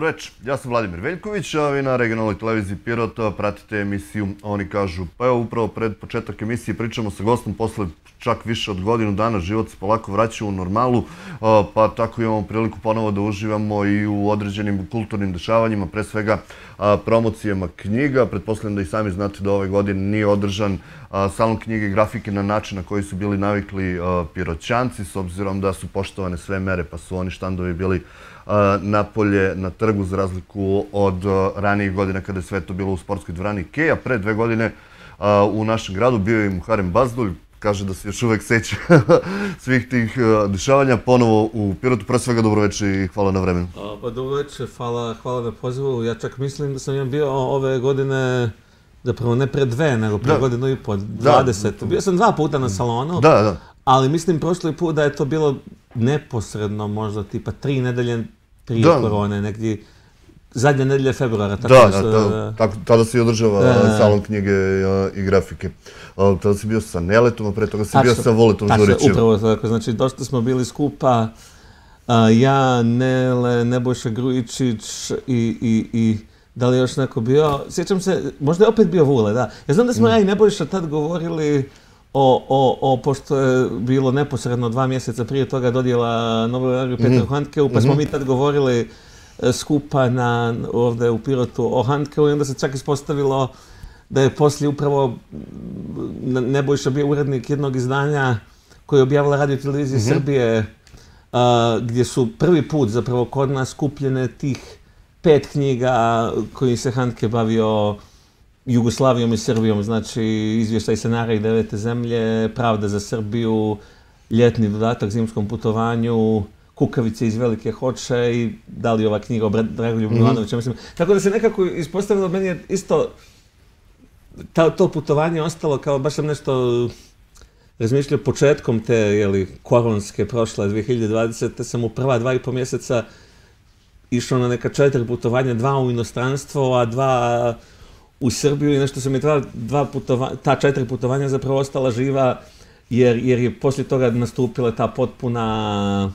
Dobro reč, ja sam Vladimir Veljković, a vi na regionalnoj televiziji Pirota pratite emisiju Oni kažu. Pa evo, upravo pred početak emisije pričamo sa gostom posle čak više od godinu dana život se polako vraća u normalu, pa tako imamo priliku ponovo da uživamo i u određenim kulturnim dešavanjima, pre svega promocijama knjiga. Pretpostavljam da i sami znate da ove godine nije održan salon knjige i grafike na način na koji su bili navikli piroćanci, s obzirom da su poštovane sve mere, pa su oni štandovi bili napolje na trgu za razliku od ranijih godina kada je sve to bilo u sportskoj dvorani Ikeja. Pre dve godine u našem gradu bio je i Muharem Bazdulj, kaže da se još uvek seća svih tih dešavanja. Ponovo u Pirotu, pre svega dobroveče i hvala na vremenu. Pa dobroveče, hvala, hvala na pozivu. Ja čak mislim da sam imam bio ove godine zapravo ne pre dve, nego pre godinu i po, dvadeset. Bio sam dva puta na salonu, ali mislim prošli put da je to bilo neposredno možda tipa tri nedelje prije da. korone, negdje zadnje nedelje februara. Tako da, da, su, da, tako, tada si održava salon knjige i grafike. Tada si bio sa Neletom, a pre toga si tako, bio sa Voletom tako, Žurićem. Upravo tako, znači dosta smo bili skupa, ja, Nele, Nebojša Grujičić i, i, i da li još neko bio, sjećam se, možda je opet bio Vule, da. Ja znam da smo mm. ja i Nebojša tad govorili, o, o, o, pošto je bilo neposredno dva mjeseca prije toga dodjela Nobelove nagrade mm -hmm. Petru mhm. mhm. Handkeu, pa smo mm -hmm. mi tad govorili e, skupa na, ovdje u Pirotu o Handkeu i onda se čak ispostavilo da je poslije upravo Nebojša bio urednik jednog izdanja koji je objavila radio televizije mm -hmm. Srbije Uh, gdje su prvi put zapravo kod nas kupljene tih pet knjiga koji se Handke bavio Jugoslavijom i Srbijom, znači izvještaj scenarij devete zemlje, pravda za Srbiju, ljetni dodatak zimskom putovanju, kukavice iz velike hoće i da li ova knjiga o Dragolju mhm. Milanovića. Mm Tako da se nekako ispostavilo, meni je isto ta, to putovanje ostalo kao baš sam nešto razmišljao početkom te jeli, koronske prošle 2020. Te sam u prva dva i po mjeseca išao na neka četiri putovanja, dva u inostranstvo, a dva u Srbiju i nešto se mi dva, dva putovanja, ta četiri putovanja zapravo ostala živa jer, jer je poslije toga nastupila ta potpuna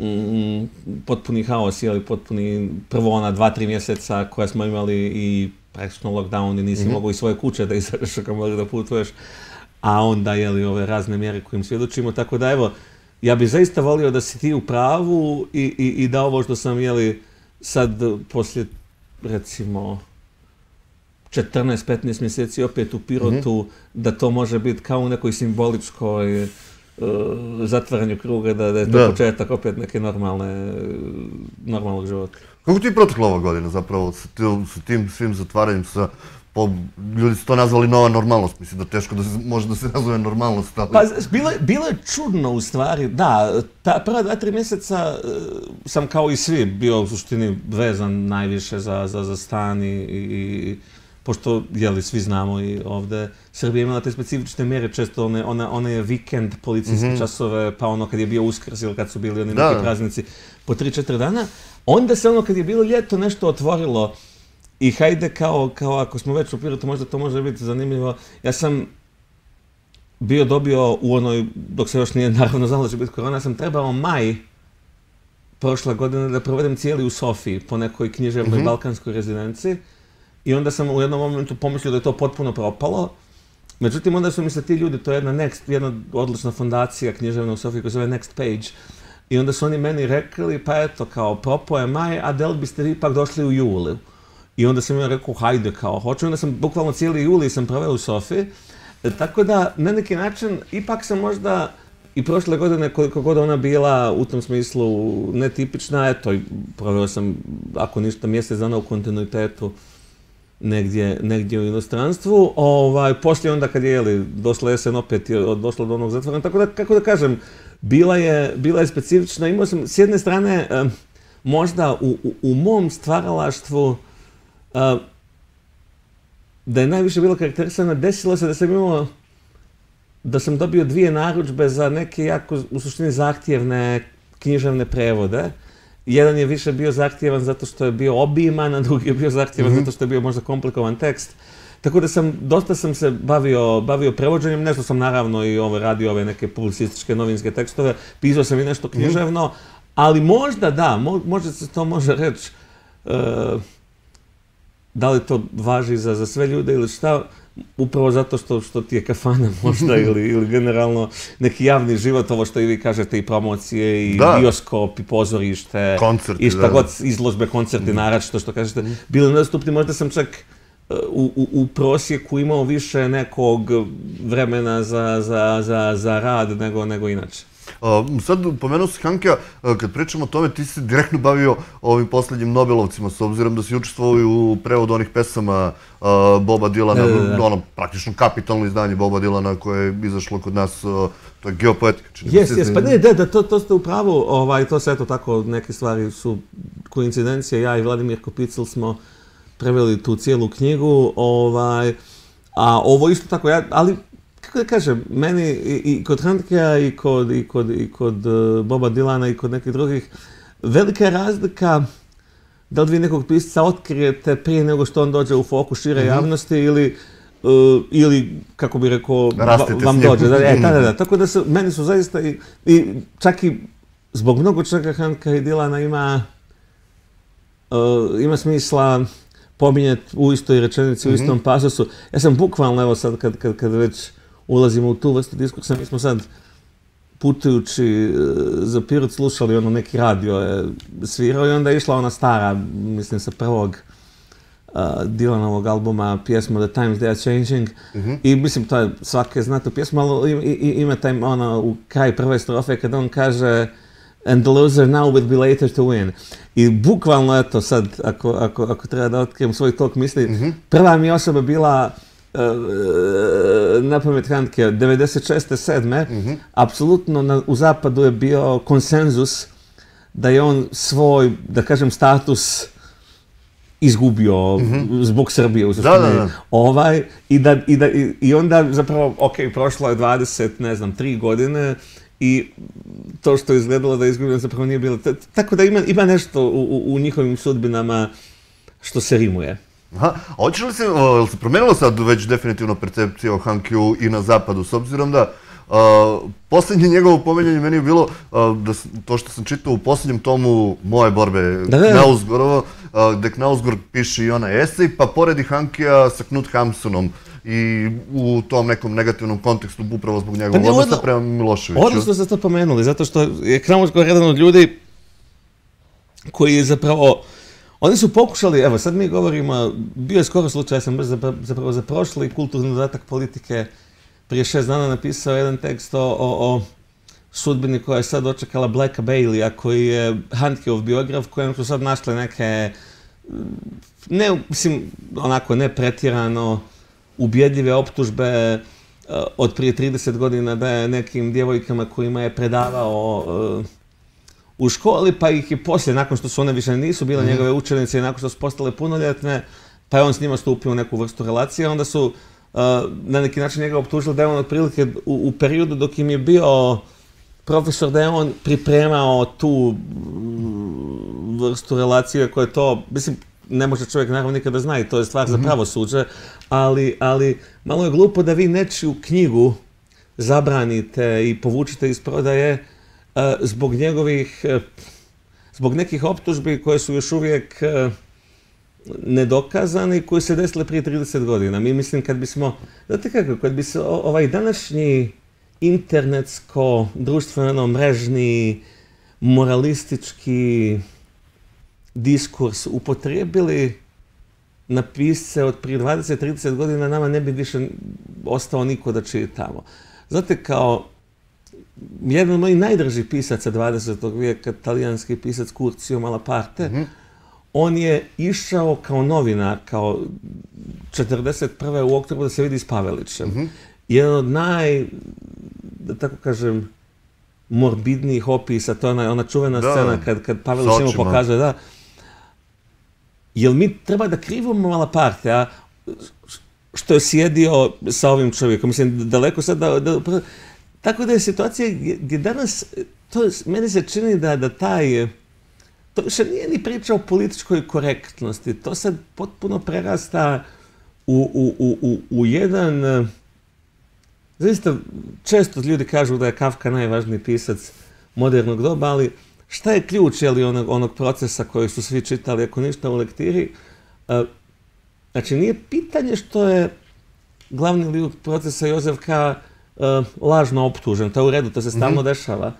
mm, potpuni haos ili potpuni prvo ona dva, tri mjeseca koja smo imali i praktično lockdown i nisi mm -hmm. mogao i svoje kuće da izađeš ako mogu da putuješ a onda je li ove razne mjere kojim svjedočimo tako da evo ja bih zaista volio da si ti u pravu i, i, i da ovo što sam jeli sad poslije recimo 14-15 mjeseci opet u Pirotu, mm -hmm. da to može biti kao u nekoj simboličkoj uh, zatvaranju kruga, da, da je to da. početak opet neke normalne, normalnog života. Kako ti je protekla ova godina zapravo s tim, s tim svim zatvaranjem, sa po, ljudi su to nazvali nova normalnost, mislim da teško da se, može da se nazove normalnost. Ali... Pa, bilo, bilo je čudno u stvari, da, ta prva dva, tri mjeseca e, sam kao i svi bio u suštini vezan najviše za, za, za stan i, i, i pošto jeli, svi znamo i ovde, Srbija imala te specifične mjere, često one, ona, one je vikend policijske mm -hmm. časove, pa ono kad je bio uskrs ili kad su bili oni neki praznici po 3-4 dana. Onda se ono kad je bilo ljeto nešto otvorilo i hajde kao, kao ako smo već u Pirotu, možda to može biti zanimljivo. Ja sam bio dobio u onoj, dok se još nije naravno znalo da će biti korona, sam trebao maj prošla godina da provedem cijeli u Sofiji po nekoj književnoj mm -hmm. balkanskoj rezidenciji. I onda sam u jednom momentu pomislio da je to potpuno propalo. Međutim, onda su mi se ti ljudi, to je jedna, next, jedna odlična fondacija književna u Sofiji koja zove Next Page, i onda su oni meni rekli, pa eto, kao, propo je maj, a del biste vi ipak došli u juli. I onda sam im rekao, hajde, kao, hoću. I onda sam bukvalno cijeli juli sam proveo u Sofiji. E, tako da, na neki način, ipak sam možda i prošle godine, koliko god ona bila u tom smislu netipična, eto, proveo sam, ako ništa, mjesec dana u kontinuitetu, negdje u inostranstvu. Ovaj, poslije onda kad je dosla SN opet dosla do onog zatvora. Tako da, kako da kažem, bila je bila je specifična. Imao sam, s jedne strane, možda u u, u mom stvaralaštvu da je najviše bilo karakterisana, desilo se da sam imao da sam dobio dvije naručbe za neke jako, u suštini, zahtjevne književne prevode. Jedan je više bio zahtjevan zato što je bio obiman, a drugi je bio zahtjevan mhm. zato što je bio možda komplikovan tekst. Tako da sam, dosta sam se bavio, bavio prevođenjem, nešto sam naravno i ovo radio ove neke publicističke novinske tekstove, pisao sam i nešto mhm. književno, ali možda da, mo, možda se to može reći, uh, e, da li to važi za, za sve ljude ili šta, upravo zato što, što ti je kafana možda ili, ili generalno neki javni život, ovo što i vi kažete i promocije i da. bioskop i pozorište. Koncerti, I šta da. god izložbe, koncerti, mm. naravno što kažete. Bili nedostupni, možda sam čak e, u, u, u prosjeku imao više nekog vremena za, za, za, za rad nego, nego inače. Sad, pomenuo se Hankea, kad pričamo o tome, ti si direktno bavio ovim posljednjim Nobelovcima, s obzirom da si učestvovao u prevodu onih pesama Boba Dilana, ono praktično kapitalno izdanje Boba Dilana koje je izašlo kod nas, to je geopoetika. Jes, jes, pa ne, da, to ste upravo, ovaj, to se eto tako, neke stvari su koincidencije, ja i Vladimir Kopicl smo preveli tu cijelu knjigu, ovaj, a ovo isto tako, ali kako da kažem, meni i, i kod Handkea i kod, i kod, i kod e, Boba Dilana i kod nekih drugih, velika je razlika da li vi nekog pisca otkrijete prije nego što on dođe u fokus šire mm -hmm. javnosti ili Uh, ili, kako bi rekao, va, vam dođe. Da, e, da, da, da. Mhm. Tako da su, meni su zaista i, i čak i zbog mnogo čega Hanka i Dilana ima uh, ima smisla pominjati u istoj rečenici, mm -hmm. u mhm. istom pasosu. Ja sam bukvalno, evo sad, kad, kad, kad već ulazimo u tu vrstu diskursa. Mi smo sad putujući e, za Pirot slušali ono neki radio je svirao i onda je išla ona stara, mislim sa prvog uh, e, Dylanovog albuma pjesma The Times They Are Changing mhm. i mislim to je svake znate pjesma, ali i, ima taj ono u kraju prve strofe kada on kaže And the loser now will be later to win. I bukvalno eto sad, ako, ako, ako treba da otkrijem svoj tok misli, mhm. prva mi osoba bila Eh, na pamet Handke, 96. sedme, mhm. apsolutno u zapadu je bio konsenzus da je on svoj, da kažem, status izgubio mhm. zbog Srbije. Da, da, ovaj, da. I onda zapravo, ok, prošlo je 20, ne znam, 3 godine i to što je izgledalo da je izgubio zapravo nije bilo. Tako da ima nešto u njihovim sudbinama što se rimuje. A hoćeš li se, ili se promijenilo sad već definitivno percepcija o Hankiju i na zapadu, s obzirom da posljednje njegovo pomenjanje meni je bilo, to što sam čitao u posljednjem tomu moje borbe Knausgorovo, gde Knausgor piše i ona esej, pa poredi Hankija sa Knut Hamsunom i u tom nekom negativnom kontekstu upravo zbog njegovog pa odnosa prema Miloševiću. Odnosno ste to pomenuli, zato što je Knausgor jedan od ljudi koji je zapravo... Oni su pokušali, evo sad mi govorimo, bio je skoro slučaj, ja sam brzo zapravo za prošli kulturni dodatak politike, prije šest dana napisao jedan tekst o, o, o sudbini koja je sad očekala Blacka Bailey, a koji je Handkeov biograf, kojem su sad našli neke, ne, mislim, onako ne pretjerano ubjedljive optužbe eh, od prije 30 godina da je nekim djevojkama kojima je predavao uh, u školi, pa ih i poslije, nakon što su one više nisu bile mhm. njegove učenice i nakon što su postale punoljetne, pa je on s njima stupio u neku vrstu relacije, onda su eh, na neki način njega optužili da je on otprilike u periodu dok im je bio profesor, da je on pripremao tu mm, vrstu relacije koje to, mislim, ne može čovjek naravno nikada zna i to je stvar za mhm. pravo suđe, ali, ali malo je glupo da vi nečiju knjigu zabranite i povučite iz prodaje, E, zbog njegovih, e, zbog nekih optužbi koje su još uvijek e, nedokazani, koje se desile prije 30 godina. Mi mislim kad bismo, znate kako, kad bi se ovaj današnji internetsko, društveno, mrežni, moralistički diskurs upotrijebili na pisce od prije 20-30 godina, nama ne bi više ostao niko da čitamo. Znate, kao jedan od mojih najdražih pisaca 20. vijeka, talijanski pisac Curcio Malaparte, mm -hmm. on je išao kao novina, kao 41. u oktobru da se vidi s Pavelićem. Mm -hmm. Jedan od naj, da tako kažem, morbidnijih opisa, to je ona, ona čuvena da, scena kad, kad Pavelić njemu pokazuje, da. Jel mi treba da krivimo Malaparte, a što je sjedio sa ovim čovjekom? Mislim, daleko sad da... da, da tako da je situacija gdje danas, e, to meni se čini da, da taj, e, to više nije ni priča o političkoj korektnosti, to se potpuno prerasta u, u, u, u, u jedan, e, zaista često ljudi kažu da je Kafka najvažniji pisac modernog doba, ali šta je ključ je li, onog, onog procesa koji su svi čitali, ako ništa u lektiri, znači nije pitanje što je glavni lik procesa Jozef Kafka, Eh, lažno optužen, to je u redu, to se stalno mm dešava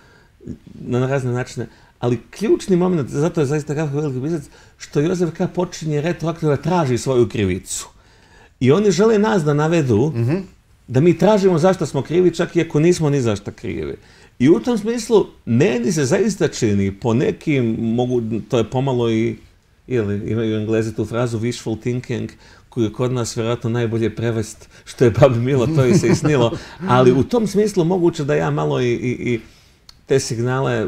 na razne načine. Ali ključni moment, zato je zaista kako veliki biznes, što Jozef K. počinje retroaktivno traži svoju krivicu. I oni žele nas da navedu mhm. da mi tražimo zašto smo krivi, čak i ako nismo ni zašto krivi. I u tom smislu, meni se zaista čini, po nekim, mogu, to je pomalo i, ili imaju u Englezi tu frazu, wishful thinking, koju je kod nas vjerojatno najbolje prevest što je babi Milo, to je se i snilo. Ali u tom smislu moguće da ja malo i, i, i te signale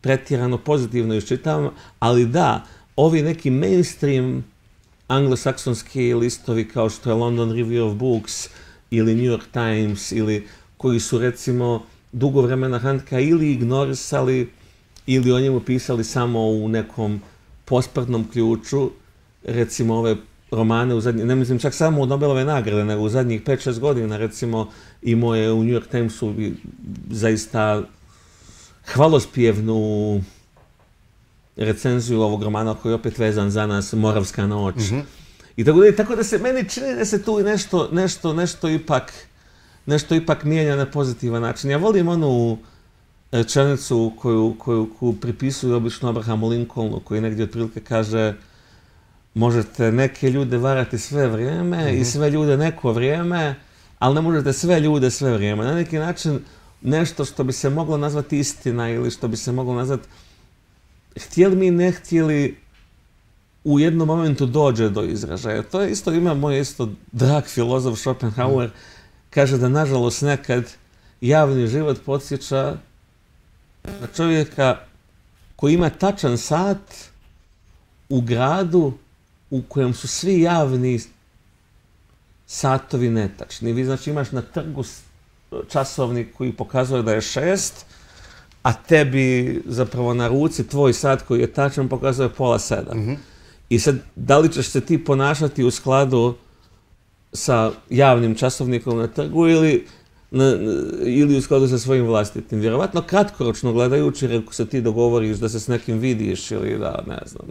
pretjerano pozitivno iščitavam, ali da, ovi neki mainstream anglosaksonski listovi kao što je London Review of Books ili New York Times ili koji su recimo dugo vremena Handka ili ignorisali ili o njemu pisali samo u nekom posprdnom ključu, recimo ove romane u zadnjih, ne mislim čak samo od Nobelove nagrade, nego u zadnjih 5-6 godina, recimo, i moje u New York Timesu zaista hvalospjevnu recenziju ovog romana koji je opet vezan za nas, Moravska noć. Mm -hmm. I tako da, tako da se meni čini da se tu nešto, nešto, nešto ipak nešto ipak mijenja na pozitivan način. Ja volim onu rečenicu koju, koju, koju pripisuju obično Abrahamu Lincolnu koji negdje otprilike kaže uh, možete neke ljude varati sve vrijeme mm -hmm. i mhm. sve ljude neko vrijeme, ali ne možete sve ljude sve vrijeme. Na neki način nešto što bi se moglo nazvati istina ili što bi se moglo nazvati htjeli mi ne htjeli u jednom momentu dođe do izražaja. To je isto ima moj isto drag filozof Schopenhauer mm. kaže da nažalost nekad javni život podsjeća na čovjeka koji ima tačan sat u gradu u kojem su svi javni satovi netačni. Vi znači imaš na trgu časovnik koji pokazuje da je šest, a tebi zapravo na ruci tvoj sat koji je tačan pokazuje pola sedam. Mm -hmm. I sad, da li ćeš se ti ponašati u skladu sa javnim časovnikom na trgu ili, na, ili u skladu sa svojim vlastitim. Vjerovatno, kratkoročno gledajući, reko se ti dogovoriš da se s nekim vidiš ili da, ne znam,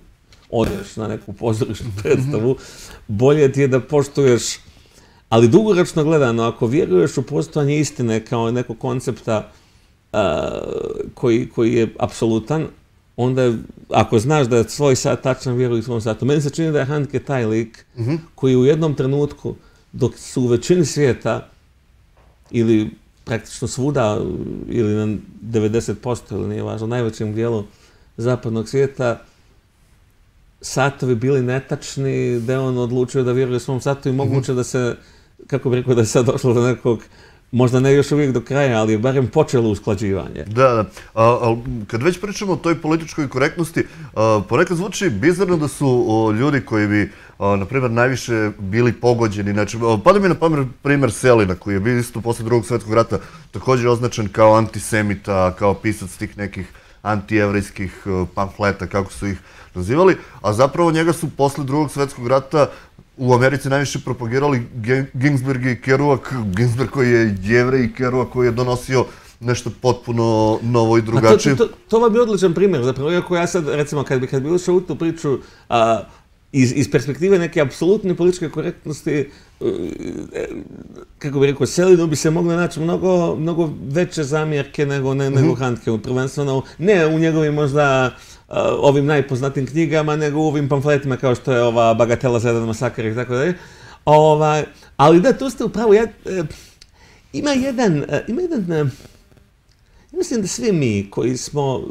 odeš na neku pozorišnu mhm. predstavu, bolje ti je da poštuješ, ali dugoračno gledano, ako vjeruješ u postojanje istine kao nekog koncepta uh, koji, koji je apsolutan, onda je, ako znaš da je svoj sad tačan vjeruj svom satu, meni se čini da je Handke taj lik mhm. koji u jednom trenutku, dok su u većini svijeta ili praktično svuda ili na 90% ili nije važno, najvećem dijelu zapadnog svijeta, satovi bili netačni, da je on odlučio da vjeruje svom satu i moguće mm -hmm. da se, kako bi rekao, da je sad došlo do nekog, možda ne još uvijek do kraja, ali barem počelo usklađivanje. Da, da. A, a, kad već pričamo o toj političkoj korektnosti, a, ponekad zvuči bizarno da su o, ljudi koji bi na primjer, najviše bili pogođeni. Znači, pada mi na pamet primjer Selina, koji je bio isto posle drugog svjetskog rata također označen kao antisemita, kao pisac tih nekih antijevrijskih pamfleta, kako su ih nazivali, a zapravo njega su posle drugog svetskog rata u Americi najviše propagirali Ginsberg i Kerouac, Ginsberg koji je jevrej i Kerouac koji je donosio nešto potpuno novo i drugačije. To, to, to, to vam je odličan primjer, zapravo, iako ja sad, recimo, kad bih kad bi ušao u tu priču, uh, iz, iz perspektive neke apsolutne političke korektnosti, e, e, kako bih rekao, Selinu bi se moglo naći mnogo, mnogo veće zamjerke nego, ne, mm -hmm. nego mhm. Handke, prvenstveno, ne u njegovim možda e, ovim najpoznatim knjigama, nego u ovim pamfletima kao što je ova Bagatela za jedan masakar i tako dalje. Ova, ali da, tu ste upravo, ja, ima jedan, ima jedan, ja mislim da svi mi koji smo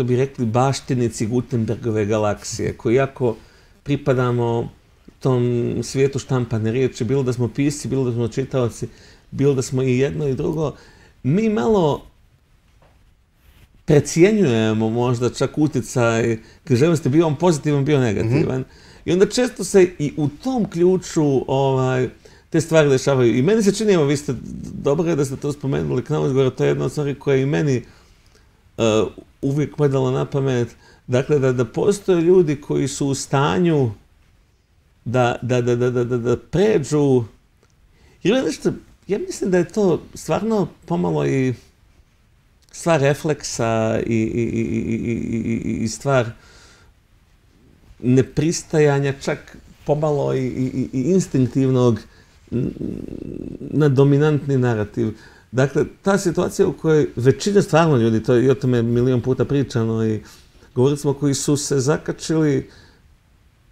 što bi rekli, baštinici Gutenbergove galaksije, koji jako pripadamo tom svijetu štampane riječi, bilo da smo pisci, bilo da smo čitalci, bilo da smo i jedno i drugo, mi malo precijenjujemo možda čak uticaj ste bio on pozitivan, bio negativan. Mm -hmm. I onda često se i u tom ključu ovaj, te stvari dešavaju. I meni se čini, evo, vi ste dobro da ste to spomenuli, Knavodgora, to je jedna od stvari koja i meni eh, uvijek padalo na pamet, dakle, da, da postoje ljudi koji su u stanju da, da, da, da, da, da, da pređu. Ili nešto, ja mislim da je to stvarno pomalo i stvar refleksa i, i, i, i, i stvar nepristajanja, čak pomalo i, i, i instinktivnog na dominantni narativ. Uh, Dakle, ta situacija u kojoj većina stvarno ljudi, to je i o tome milion puta pričano i govorili smo koji su se zakačili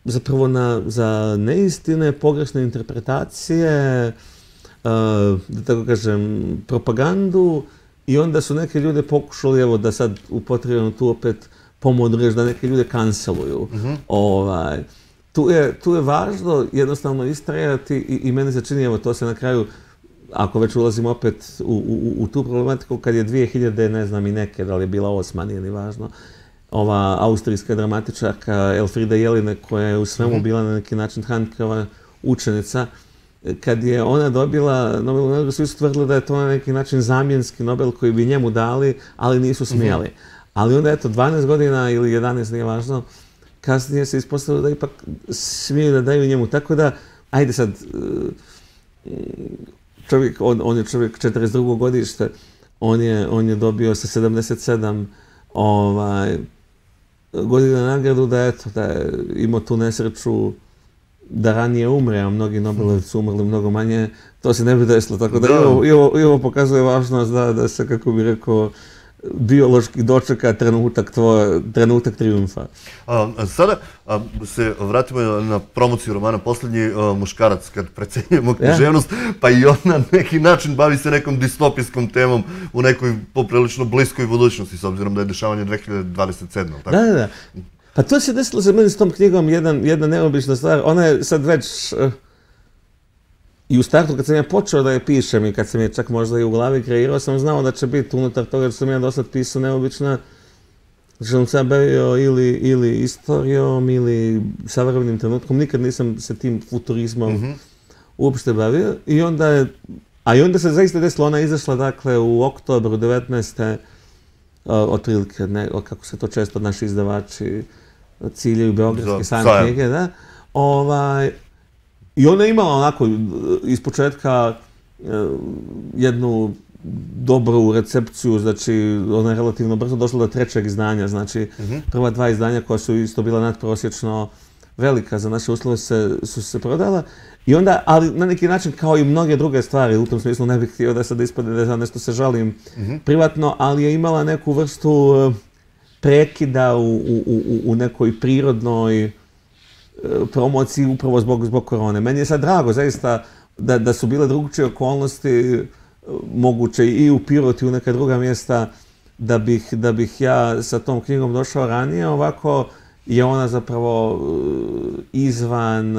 zapravo na, za neistine, pogrešne interpretacije, uh, da tako kažem, propagandu i onda su neke ljude pokušali, evo da sad upotrebujem tu opet pomodu reč, da neke ljude kanceluju. Mhm. ovaj, tu, je, tu je važno jednostavno istrajati i, i meni se čini, evo to se na kraju ako već ulazim opet u, u, u tu problematiku, kad je 2000, ne znam i neke, da li je bila osma, nije ni važno, ova austrijska dramatičarka Elfrida Jeline, koja je u svemu mm -hmm. bila na neki način Hankeva učenica, kad je ona dobila Nobel, nagradu, svi su tvrdili da je to na neki način zamjenski Nobel koji bi njemu dali, ali nisu mhm. smijeli. Mm -hmm. Ali onda, eto, 12 godina ili 11, nije važno, kasnije se ispostavilo da ipak smiju da daju njemu. Tako da, ajde sad, čovjek, on, on je čovjek 42. godište, on je, on je dobio sa 77 ovaj, godina nagradu da, eto, da je imao tu nesreću da ranije umre, a mnogi Nobelovci umrli mnogo manje, to se ne bi desilo. Tako da, da. I, ovo, i, ovo, i ovo pokazuje važnost da, da se, kako bi rekao, biološki dočeka trenutak, tvoje, trenutak triumfa. A, sada se vratimo na promociju romana Poslednji muškarac kad precenjujemo književnost, pa i ona na neki način bavi se nekom distopijskom temom u nekoj poprilično bliskoj budućnosti s obzirom da je dešavanje 2027. Tako? Da, da, da. Pa to se desilo za mene s tom knjigom jedan, jedna neobična stvar. Ona je sad već... Eh, I u startu kad sam ja počeo da je pišem i kad sam je čak možda i u glavi kreirao, sam znao da će biti unutar toga što sam ja dosta sad pisao neobična Znači, sam se bavio ili, ili istorijom, ili savrvenim trenutkom. Nikad nisam se tim futurizmom mm -hmm. uopšte bavio. I onda, a i onda se zaista desilo, ona izašla, dakle, u oktobru 19. otprilike, ne, kako se to često naši izdavači ciljaju, Beogradske sajne knjige, da. Ovaj, I ona je imala onako e, iz početka e, jednu dobru recepciju, znači ona je relativno brzo došla do trećeg izdanja, znači uh prva dva izdanja koja su isto bila nadprosječno velika za naše uslove se, su se prodala. I onda, ali na neki način kao i mnoge druge stvari, u tom smislu ne bih htio da sad ispade da nešto se žalim mhm. privatno, ali je imala neku vrstu e, prekida u, u, u, u nekoj prirodnoj E, promociji upravo zbog, zbog korone. Meni je sad drago, zaista, da, da su bile drugčije okolnosti e, moguće i u Piroti u neka druga mjesta da bih, da bih ja sa tom knjigom došao ranije ovako je ona zapravo e, izvan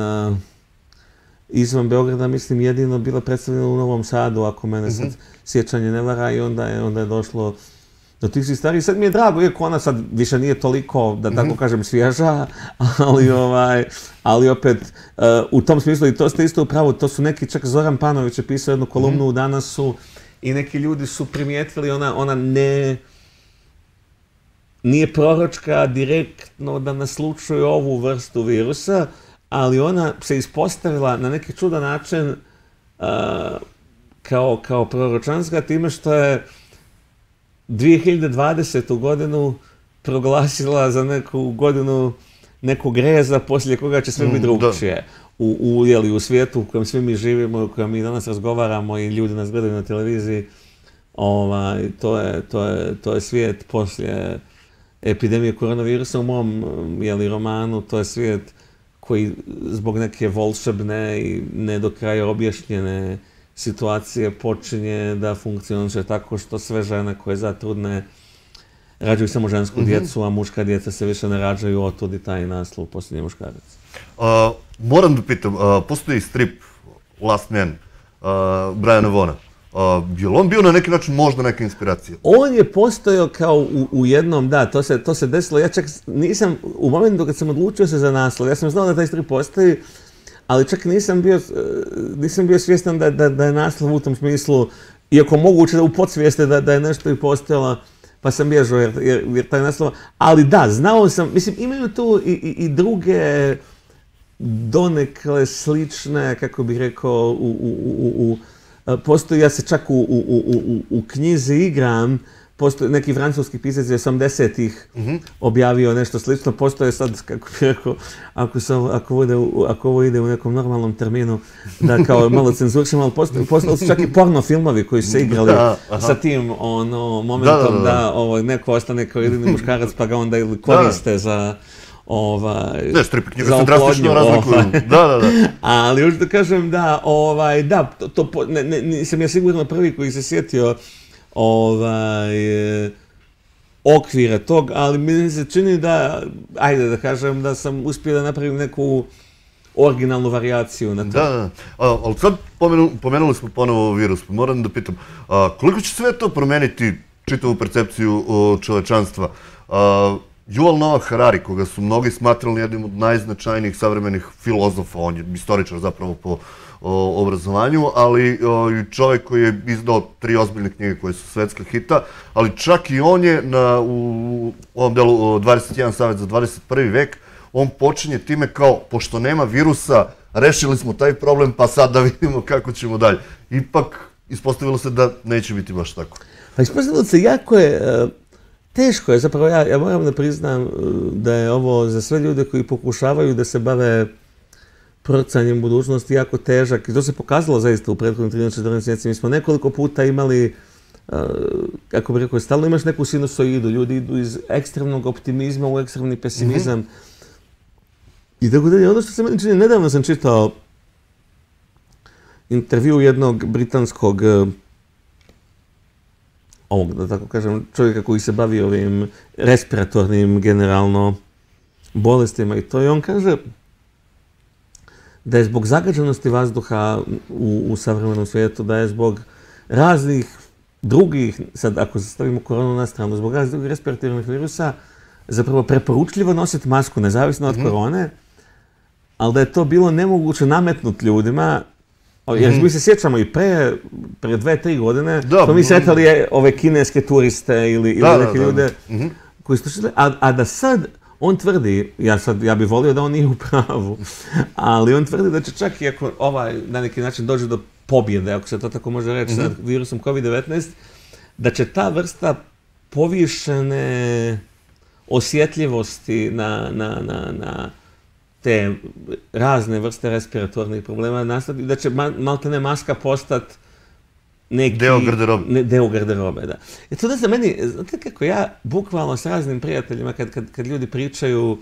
izvan Beograda mislim jedino bila predstavljena u Novom Sadu ako mene sad mhm. sjećanje ne vara i onda je, onda je došlo uh, da ti si stari. Sad mi je drago, iako ona sad više nije toliko, da tako mhm. kažem, svježa, ali, ovaj, ali opet, uh, u tom smislu, i to ste isto upravo, to su neki, čak Zoran Panović je pisao jednu kolumnu mhm. u Danasu i neki ljudi su primijetili, ona, ona ne, nije proročka direktno da naslučuje ovu vrstu virusa, ali ona se ispostavila na neki čudan način uh, kao, kao proročanska time što je 2020. godinu proglasila za neku godinu nekog reza poslije koga će sve biti mm, drugčije. U, u, jeli, u svijetu u kojem svi mi živimo, u kojem mi danas razgovaramo i ljudi nas gledaju na televiziji, ovaj, to, je, to, je, to je svijet poslije epidemije koronavirusa. U mom jeli, romanu to je svijet koji zbog neke volšebne i ne do kraja objašnjene situacije počinje da funkcionuje tako što sve žene koje zatrudne rađaju samo žensku mhm. djecu, a muška djeca se više ne rađaju, od i taj naslov posljednje muškarice. Moram da pitam, postoji strip Last Man Briana Vona. Je li on bio na neki način možda neka inspiracija? On je postojao kao u jednom, da, to se desilo. Ja čak nisam, u momentu kad sam odlučio se za naslov, ja sam znao da taj strip postoji, ali čak nisam bio, eh, nisam bio svjestan da, da, da je naslov u tom smislu, iako moguće da u podsvijeste da, da je nešto i postojalo, pa sam bježao jer, jer, jer taj naslov, ali da, znao sam, mislim, imaju tu i, i, i druge donekle slične, kako bih rekao, u, u, u, u, eh, postoji, ja se čak u, u, u, u, u knjizi igram, uh, posto, neki francuski pisac je 80-ih objavio nešto slično. Postoje sad, kako bi rekao, ako, se ako, bude, ako ovo ide u nekom normalnom terminu, da kao malo cenzuršimo, ali postoje, postoje su čak i porno filmovi koji se igrali da, sa tim ono, momentom da, da, da. da ovo, neko ostane kao jedini muškarac pa ga onda ili koriste da. za... Ovaj, ne, strip knjige se drastično razlikuju. Ovaj. Da, da, da. Ali još da kažem da, ovaj, da, to, to ne, ne, nisam ja sigurno prvi koji se sjetio ovaj, eh, okvire tog, ali mi se čini da, ajde da kažem, da sam uspio da napravim neku originalnu variaciju na to. Da, da. ali sad pomenuli, pomenuli smo ponovo virus. Moram da pitam, a, koliko će sve to promeniti čitavu percepciju čovečanstva? A, Yuval Noah Harari, koga su mnogi smatrali jednim od najznačajnijih savremenih filozofa, on je istoričar zapravo po o obrazovanju, ali čovjek koji je izdao tri ozbiljne knjige koje su svetska hita, ali čak i on je u ovom delu 21. savjet za 21. vek, on počinje time kao, pošto nema virusa, rešili smo taj problem, pa sad da vidimo kako ćemo dalje. Ipak, ispostavilo se da neće biti baš tako. Pa ispostavilo se, jako je, e, teško je, zapravo ja moram da priznam e, da je ovo za sve ljude koji pokušavaju da se bave procanjem budućnosti jako težak. I to se pokazalo zaista u prethodnim 13-14 mjeseci. Mi smo nekoliko puta imali, e, kako bih rekao, stalno imaš neku sinusoidu. Ljudi idu iz ekstremnog optimizma u ekstremni pesimizam. Mhm. I tako dalje. Ono što sam meni čini, nedavno sam čitao intervju jednog britanskog e, ovog, da tako kažem, čovjeka koji se bavi ovim respiratornim generalno bolestima i to. I on kaže, da je zbog zagađenosti vazduha u, u savremenom svijetu, da je zbog raznih drugih, sad ako stavimo koronu na stranu, zbog raznih drugih respiratornih virusa, zapravo preporučljivo nositi masku, nezavisno od mm -hmm. korone, ali da je to bilo nemoguće nametnuti ljudima, jer mm -hmm. mi se sjećamo i pre, pre dve, tri godine, da, smo mi sretali ove kineske turiste ili, da, ili neke da, ljude da, da. Mhm. koji su a, a da sad On tvrdi, ja sad, ja bih volio da on nije u pravu, ali on tvrdi da će čak i ako ovaj, na neki način, dođe do pobjede, ako se to tako može reći, mm -hmm. sa mhm. virusom COVID-19, da će ta vrsta povišene osjetljivosti na, na, na, na te razne vrste respiratornih problema nastati, da će ma, malte ne maska postati neki... Deo garderobe. Ne, deo garderobe, da. E to da za meni, znate kako ja, bukvalno s raznim prijateljima, kad, kad, kad ljudi pričaju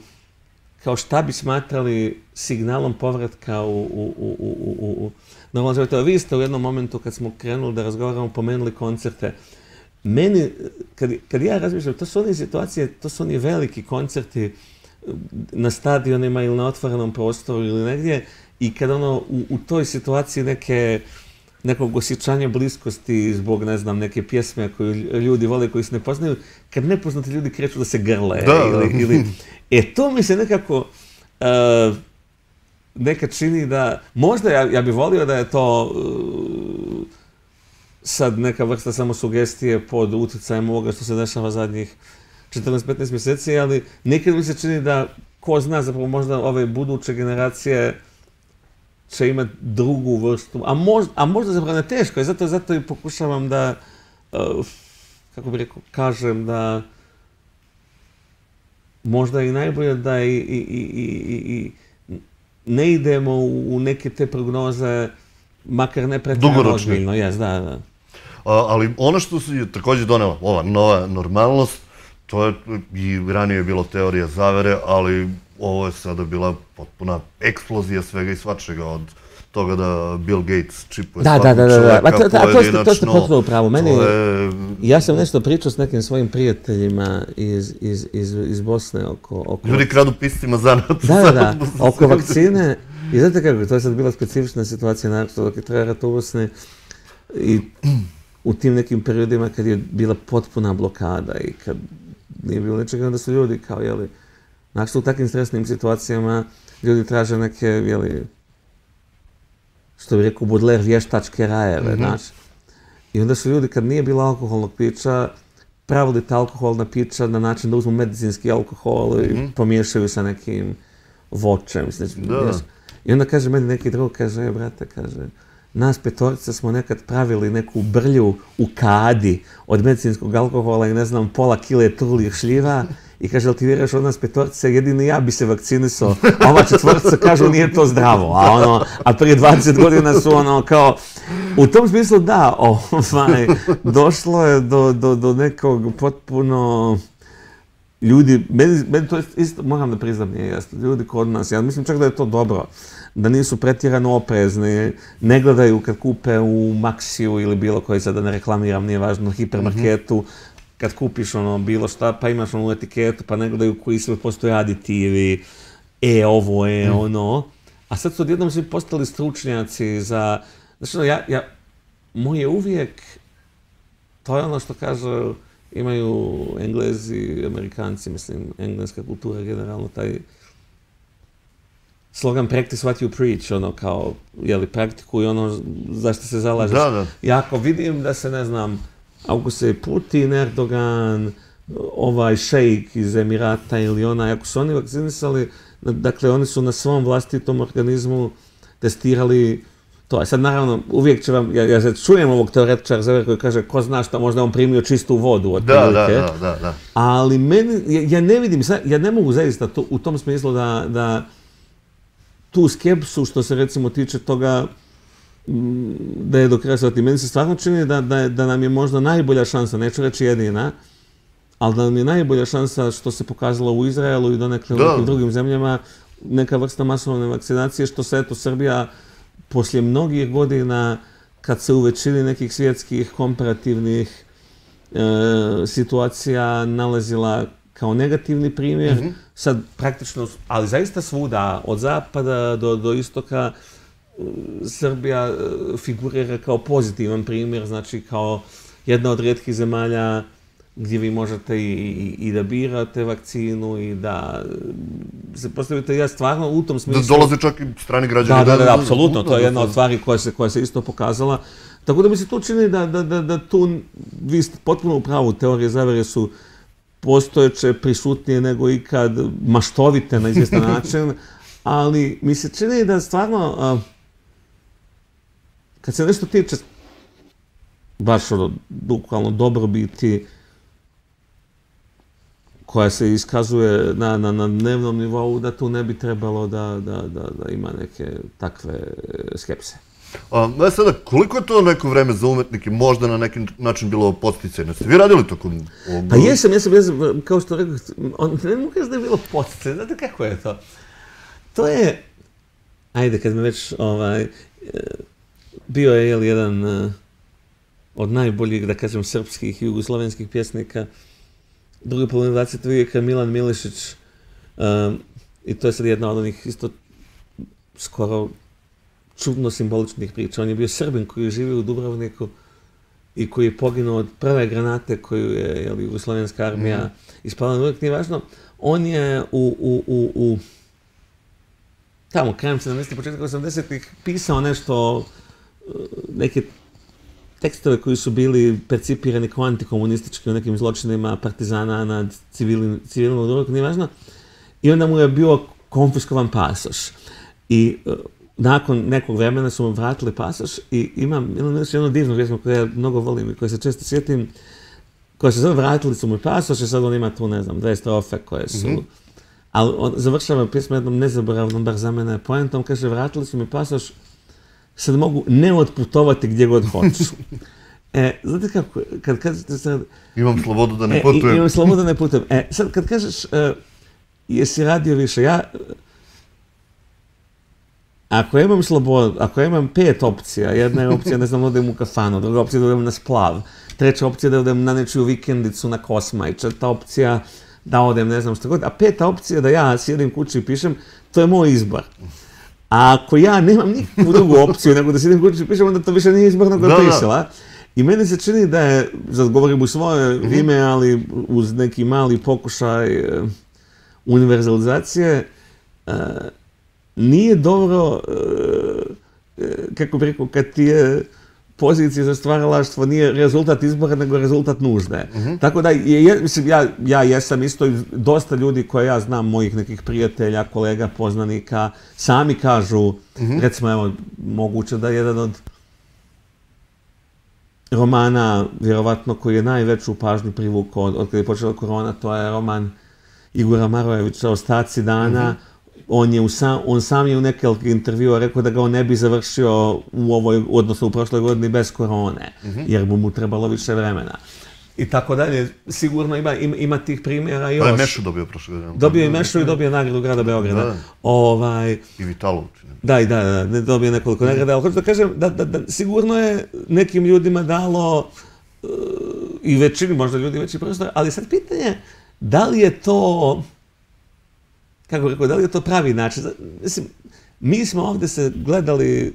kao šta bi smatrali signalom povratka u... u, u, u, u, u. Normalno zove to, vi ste u jednom momentu kad smo krenuli da razgovaramo, pomenuli koncerte. Meni, kad, kad ja razmišljam, to su oni situacije, to su oni veliki koncerti e, na stadionima ili na otvorenom prostoru ili negdje i kad ono u, u toj situaciji neke nekog osjećanja bliskosti zbog, ne znam, neke pjesme koje ljudi vole, koji se ne poznaju, kad nepoznati ljudi kreću da se grle. Da, ili, da. Ili, e, to mi se nekako uh, nekad čini da, možda ja, ja bih volio da je to uh, sad neka vrsta samo sugestije pod utjecajem ovoga što se dešava zadnjih 14-15 mjeseci, ali nekad mi se čini da ko zna, zapravo možda ove buduće generacije uh, će imati drugu vrstu, a možda, a možda zapravo ne teško, zato, zato i pokušavam da, e, kako bi rekao, kažem da možda i najbolje da i, i, i, i, i ne idemo u neke te prognoze, makar ne pretvarno jes, da, da. A, ali ono što se takođe donela, ova nova normalnost, to je i ranije je bilo teorija zavere, ali ovo je sada bila potpuna eksplozija svega i svačega od toga da Bill Gates čipuje da, svakog da, da, da, da. čoveka, to, to, to, pojedinačno. To ste potpuno pravo. Meni, je... Ja sam nešto pričao s nekim svojim prijateljima iz, iz, iz, iz Bosne oko... oko... Ljudi kradu pistima za nas. Da, da, da. oko vakcine. I znate kako, to je sad bila specifična situacija, naravno, dok je traja rat u Bosni. I u tim nekim periodima kad je bila potpuna blokada i kad nije bilo ničega, onda su ljudi kao, jeli, Znači, u takvim stresnim situacijama ljudi traže neke, jeli, što bi rekao Baudelaire, vještačke rajeve, mm -hmm. znači. I onda su ljudi, kad nije bilo alkoholnog pića, pravili ta alkoholna pića na način da uzmu medicinski alkohol mm -hmm. i mhm. pomiješaju sa nekim vočem, znači, da. Znači. I onda kaže meni neki drug, kaže, e, brate, kaže, nas petorica smo nekad pravili neku brlju u kadi od medicinskog alkohola i ne znam, pola kile turlih šljiva, i kaže, ali ti vjeruješ od nas petorce, jedino ja bi se vakcinisao. Ova četvorca kaže, nije to zdravo. A, ono, a prije 20 godina su ono kao... U tom smislu, da, ovaj, došlo je do, do, do nekog potpuno... Ljudi, meni, meni to isto, moram da priznam, nije jasno. Ljudi kod nas, ja mislim čak da je to dobro da nisu pretjerano oprezni, ne gledaju kad kupe u Maxiju ili bilo koji sada ne reklamiram, nije važno, hipermarketu, mhm kad kupiš ono bilo šta, pa imaš ono etiketu, pa ne gledaju koji sve postoje aditivi, e ovo, e mm. ono. A sad su odjednom svi postali stručnjaci za... Znači, ono, ja, ja, moje uvijek, to je ono što kažu, imaju Englezi, Amerikanci, mislim, engleska kultura generalno, taj slogan practice what you preach, ono kao, jeli, praktikuj ono zašto se zalažeš. Da, da. Ja ako vidim da se, ne znam, ako se Putin, Erdogan, ovaj šejk iz Emirata ili onaj, ako su oni vakcinisali, dakle, oni su na svom vlastitom organizmu testirali to. A e sad, naravno, uvijek će vam, ja, ja sad čujem ovog teoretičara Zever koji kaže, ko zna šta, možda on primio čistu vodu od da, Da, da, da, da. Ali meni, ja, ne vidim, ja ne mogu zaista to, u tom smislu da, da tu skepsu što se recimo tiče toga, da je do kraja svati. Meni se stvarno čini da, da, da nam je možda najbolja šansa, neću reći jedina, ali da nam je najbolja šansa što se pokazalo u Izraelu i do neke drugim zemljama, neka vrsta masovne vakcinacije, što se eto Srbija poslije mnogih godina, kad se u većini nekih svjetskih komparativnih e, situacija nalazila kao negativni primjer, mm -hmm. sad praktično, ali zaista svuda, od zapada do, do istoka, Srbija e, figurira kao pozitivan primjer, znači kao jedna od redkih zemalja gdje vi možete i, i, da birate vakcinu i da e, se postavite, ja stvarno u tom smislu... Da dolaze čak i strani građani. Da, da, da, apsolutno, to je jedna od stvari koja se, koja se isto pokazala. Tako da mi se to čini da, da, da, da tu, vi ste potpuno u pravu, teorije zavere su postojeće, prisutnije nego ikad, maštovite na izvjestan način, ali mi se čini da stvarno kad se nešto tiče baš ono, dobro biti koja se iskazuje na, na, na dnevnom nivou, da tu ne bi trebalo da, da, da, da ima neke takve skepse. A, ne sada, koliko je to neko vreme za umetnike možda na neki način bilo posticajno? Ste vi radili to kod ovog... Pa jesam, jesam, jesam, kao što rekao, on, ne mogu kaži da je bilo posticajno, znate kako je to? To je, ajde, kad me već, ovaj, e, bio je jel, jedan uh, od najboljih, da kažem, srpskih i jugoslovenskih pjesnika. Druga polovina 20. vijeka Milan Milišić. Uh, I to je sad jedna od onih isto skoro čudno simboličnih priča. On je bio srbin koji je živio u Dubrovniku i koji je poginuo od prve granate koju je jel, jugoslovenska armija mm. ispala. Uvijek nije važno. On je u, u, u, u tamo krajem 70. početka 80. pisao nešto o neke tekstove koji su bili percipirani kao antikomunistički u nekim zločinima partizana nad civilim, civilnom drugom, nije važno. I onda mu je bio konfiskovan pasoš. I uh, nakon nekog vremena su mu vratili pasoš i imam ili jedno, jedno divno pjesmo koje ja mnogo volim i koje se često sjetim, koje se zove vratili su mu pasoš i sad on ima tu, ne znam, dve strofe koje su... Mm -hmm. Ali završava pjesma jednom nezaboravnom, bar za mene, poentom, kaže, vratili su mi pasoš, sad mogu ne odputovati gdje god hoću. E, znate kako, kad kažete sad... Imam slobodu da ne e, putujem. E, imam slobodu da ne putujem. E, sad kad kažeš, e, jesi radio više, ja... Ako ja imam slobodu, ako ja imam pet opcija, jedna je opcija, ne znam, odem u kafanu, druga opcija da idem na splav, treća opcija da idem na nečiju vikendicu na kosma i četa opcija da odem, ne znam što god, a peta opcija da ja sjedim kući i pišem, to je moj izbor. A ako ja nemam nikakvu drugu opciju nego da sidim kući i pišem, onda to više nije izbor na a? I meni se čini da je, sad govorim u svoje mm -hmm. ime, ali uz neki mali pokušaj uh, univerzalizacije, uh, nije dobro, uh, kako bih rekao, kad ti je... Uh, pozicije za stvaralaštvo nije rezultat izbora, nego rezultat nužde. Mm -hmm. Tako da, je, je, mislim, ja, ja jesam isto i dosta ljudi koje ja znam, mojih nekih prijatelja, kolega, poznanika, sami kažu, mm -hmm. recimo, evo, moguće da jedan od romana, vjerovatno, koji je najveću pažnju privukao od, od kada je počela korona, to je roman Igora Marojevića, Ostaci dana, mm -hmm on, je u sam, on sam je u nekakvih intervjua rekao da ga on ne bi završio u ovoj, odnosno u prošloj godini bez korone, mm -hmm. jer bi mu trebalo više vremena. I tako dalje, sigurno ima, ima, ima tih primjera još. Pa je Mešu dobio prošle godine. Dobio je Mešu i dobio nagradu grada Beograda. Da. Ovaj, I Vitalu. Da, i da, da, dobio nekoliko ne. Mhm. nagrada. Ali hoću da kažem, da, da, da, sigurno je nekim ljudima dalo uh, i većini, možda ljudi veći prostor, ali sad pitanje, da li je to kako kako, da li je to pravi način? Mislim, mi smo ovdje se gledali,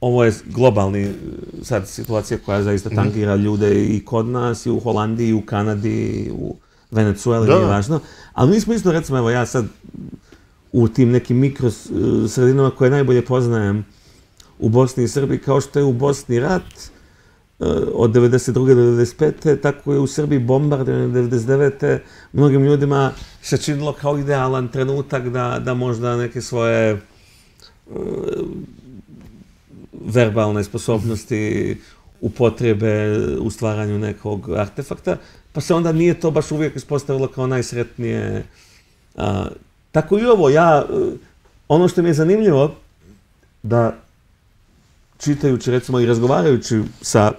ovo je globalni e, sad situacija koja zaista mhm. tangira ljude i kod nas, i u Holandiji, i u Kanadi, i u Venecueli, nije važno. Ali mi smo isto, recimo, evo ja sad u tim nekim mikrosredinama e, koje najbolje poznajem u Bosni i Srbiji, kao što je u Bosni rat, uh, Eh, od 92. do 95. tako je u Srbiji bombardirano od 99. mnogim ljudima se činilo kao idealan trenutak da, da možda neke svoje eh, verbalne sposobnosti upotrebe u stvaranju nekog artefakta, pa se onda nije to baš uvijek ispostavilo kao najsretnije. tako i ovo, ja, eh, ono što mi je zanimljivo, da čitajući recimo i razgovarajući sa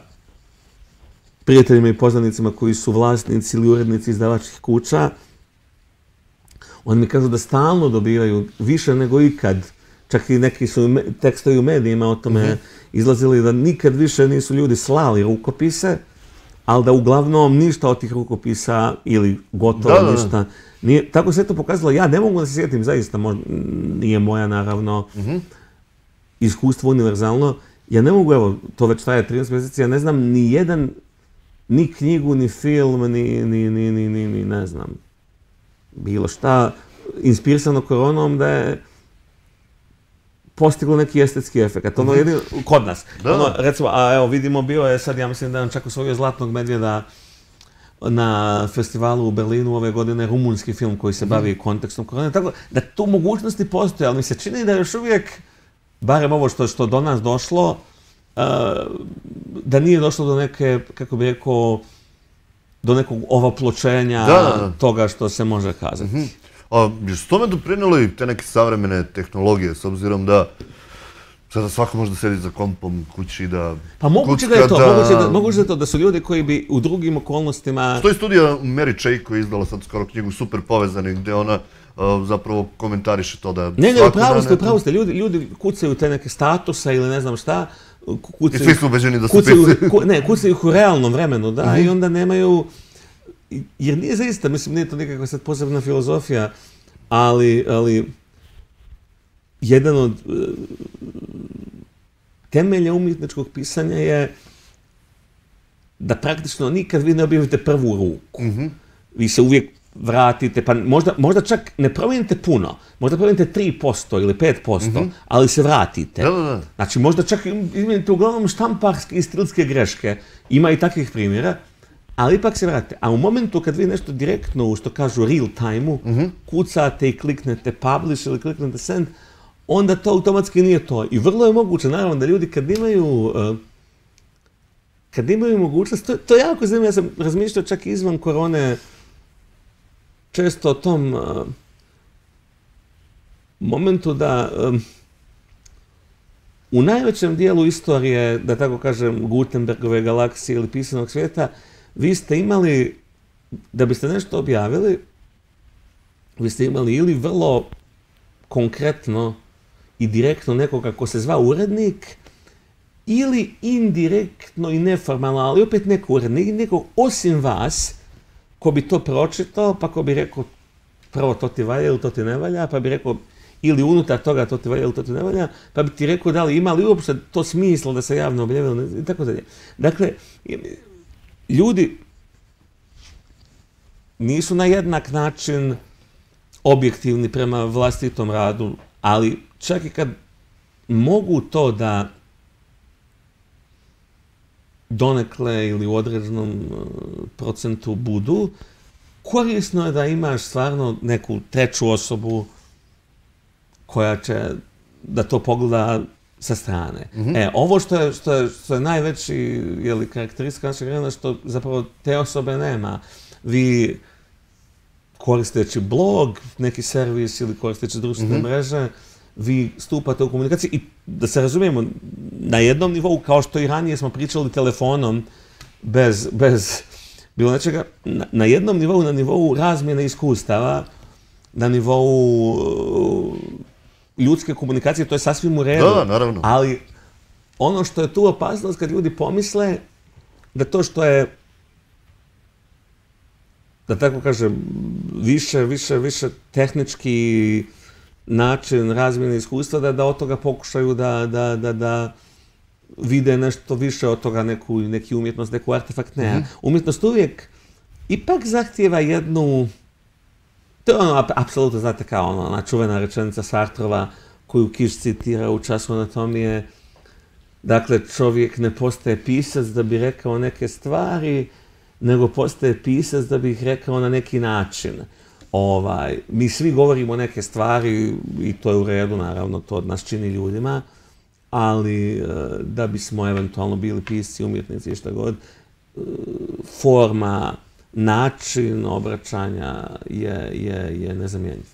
prijateljima i poznanicima koji su vlasnici ili urednici izdavačkih kuća, oni mi kažu da stalno dobivaju više nego ikad. Čak i neki su tekstovi u medijima o tome mm -hmm. izlazili da nikad više nisu ljudi slali rukopise, ali da uglavnom ništa od tih rukopisa ili gotovo da, Da, da. Nije, tako se to pokazalo. Ja ne mogu da se sjetim, zaista možda, nije moja naravno mm -hmm. iskustvo univerzalno. Ja ne mogu, evo, to već traje 13 mjeseci, ja ne znam ni jedan ni knjigu, ni film, ni, ni, ni, ni, ni, ni ne znam, bilo šta inspirisano koronom da je postiglo neki estetski efekt. Ono mhm. je kod nas. Da. Ono, recimo, a evo vidimo, bio je sad, ja mislim da je čak osvojio zlatnog medvjeda na festivalu u Berlinu ove godine rumunski film koji se mhm. bavi mm. kontekstom korone. Tako da tu mogućnosti postoje, ali mi se čini da još uvijek, barem ovo što što do nas došlo, da nije došlo do neke, kako bi rekao, do nekog ovapločenja da. toga što se može kazati. Mm -hmm. A što tome doprinilo i te neke savremene tehnologije, s obzirom da sada svako može da sedi za kompom kući da... Pa moguće da je to, da... Moguće, da, moguće da to da su ljudi koji bi u drugim okolnostima... Stoji studija Mary Chay koja je izdala sad skoro knjigu Super povezani gdje ona zapravo komentariše to da... Ne, ne, u pravosti, u pravosti, ljudi, ljudi kucaju te neke statusa ili ne znam šta, kucaju... I svi ne, kucaju ih u realnom vremenu, da, mhm. i onda nemaju... Jer nije zaista, mislim, nije to nekakva sad posebna filozofija, ali, ali jedan od uh, temelja umjetničkog pisanja je da praktično nikad vi ne objavite prvu ruku. Mm Vi se uvijek vratite, pa možda, možda čak ne promijenite puno, možda promijenite 3% ili 5%, mm-hmm. ali se vratite. Da, da, da. Znači, možda čak izmijenite uglavnom štamparske i stilske greške. Ima i takvih primjera, ali ipak se vratite. A u momentu kad vi nešto direktno, što kažu real time-u, mm-hmm. kucate i kliknete publish ili kliknete send, onda to automatski nije to. I vrlo je moguće, naravno, da ljudi kad imaju uh, kad imaju mogućnost, to, to je jako zanimljivo, ja sam razmišljao čak izvan korone, često o tom momentu da u najvećem dijelu istorije, da tako kažem, Gutenbergove galaksije ili pisanog svijeta, vi ste imali, da biste nešto objavili, vi ste imali ili vrlo konkretno i direktno nekoga kako se zva urednik, ili indirektno i neformalno, ali opet neko urednik, neko osim vas, ko bi to pročitao, pa ko bi rekao prvo to ti valja ili to ti ne valja, pa bi rekao ili unutar toga to ti valja ili to ti ne valja, pa bi ti rekao da li ima li uopšte to smisla da se javno objavilo i tako dalje. Dakle, ljudi nisu na jednak način objektivni prema vlastitom radu, ali čak i kad mogu to da donekle ili u određenom e, procentu budu, korisno je da imaš stvarno neku treću osobu koja će da to pogleda sa strane. Mhm. E, ovo što je, što je, što je najveći karakteristika našeg vremena, što zapravo te osobe nema. Vi koristeći blog, neki servis ili koristeći društvene mhm. mreže, vi stupate u komunikaciju i da se razumijemo, na jednom nivou, kao što i ranije smo pričali telefonom bez, bez bilo nečega, na, na jednom nivou, na nivou razmjene iskustava, na nivou uh, ljudske komunikacije, to je sasvim u redu. Da, naravno. Ali ono što je tu opasnost kad ljudi pomisle da to što je da tako kažem, više, više, više tehnički način razmjene iskustva da, da od toga pokušaju da, da, da, da vide nešto više od toga, neku, neki umjetnost, neku artefakt, ne. Mm. Umjetnost uvijek ipak zahtjeva jednu, to je ono, apsolutno, znate kao ono, ona čuvena rečenica Sartrova koju Kiš citira u času anatomije, dakle, čovjek ne postaje pisac da bi rekao neke stvari, nego postaje pisac da bi ih rekao na neki način ovaj, mi svi govorimo neke stvari i to je u redu, naravno, to od nas čini ljudima, ali e, da bismo eventualno bili pisci, umjetnici i šta god, e, forma, način obraćanja je, je, je nezamjenjiv.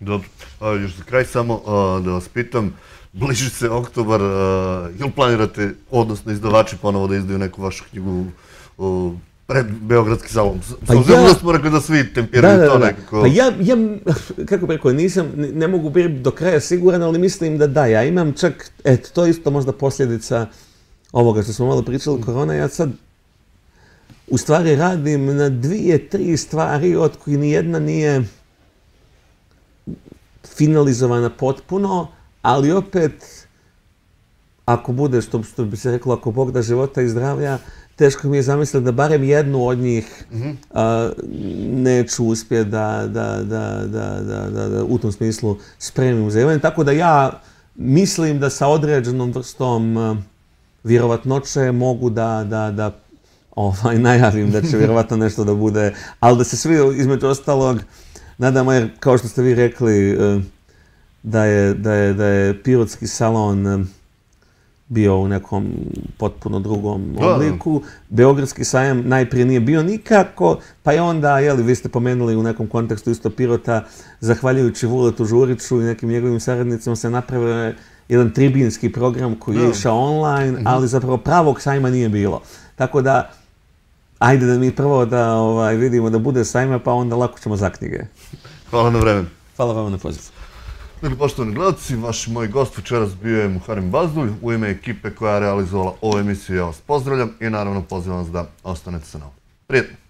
Dobro, a, još za kraj samo a, da vas pitam, bliži se oktobar, a, ili planirate, odnosno izdavači ponovo da izdaju neku vašu knjigu, a, pred Beogradski salon. Pa ja, da smo rekli da svi tempiraju da, da, to nekako. Pa ja, ja kako bih rekao, nisam, ne, mogu biti do kraja siguran, ali mislim da da, ja imam čak, et, to isto možda posljedica ovoga što smo malo pričali, korona, ja sad u stvari radim na dvije, tri stvari od koji ni jedna nije finalizovana potpuno, ali opet, ako bude, što, što bi se rekla ako Bog da života i zdravlja, teško mi je zamisliti da barem jednu od njih mm -hmm. neću uspjeti da, da, da, da, da, da, u tom smislu spremim za event. Tako da ja mislim da sa određenom vrstom vjerovatnoće mogu da, da, da ovaj, najavim da će vjerovatno nešto da bude, ali da se svi između ostalog nadamo jer kao što ste vi rekli e, da je, da je, da je pirotski salon e, bio u nekom potpuno drugom obliku. Beogradski sajam najprije nije bio nikako, pa je onda, jeli, vi ste pomenuli u nekom kontekstu isto Pirota, zahvaljujući Vuletu Žuriću i nekim njegovim saradnicima se napravio jedan tribinski program koji je išao online, mhm. ali zapravo pravog sajma nije bilo. Tako da, ajde da mi prvo da ovaj, vidimo da bude sajma, pa onda lako ćemo za knjige. Hvala na vremenu. Hvala vam na pozivu. Dakle, poštovani gledoci, vaš i moj gost večeras bio je Muharim Bazdulj u ime ekipe koja je realizovala ovu emisiju. Ja vas pozdravljam i naravno pozivam vas da ostanete sa nama. Prijetno!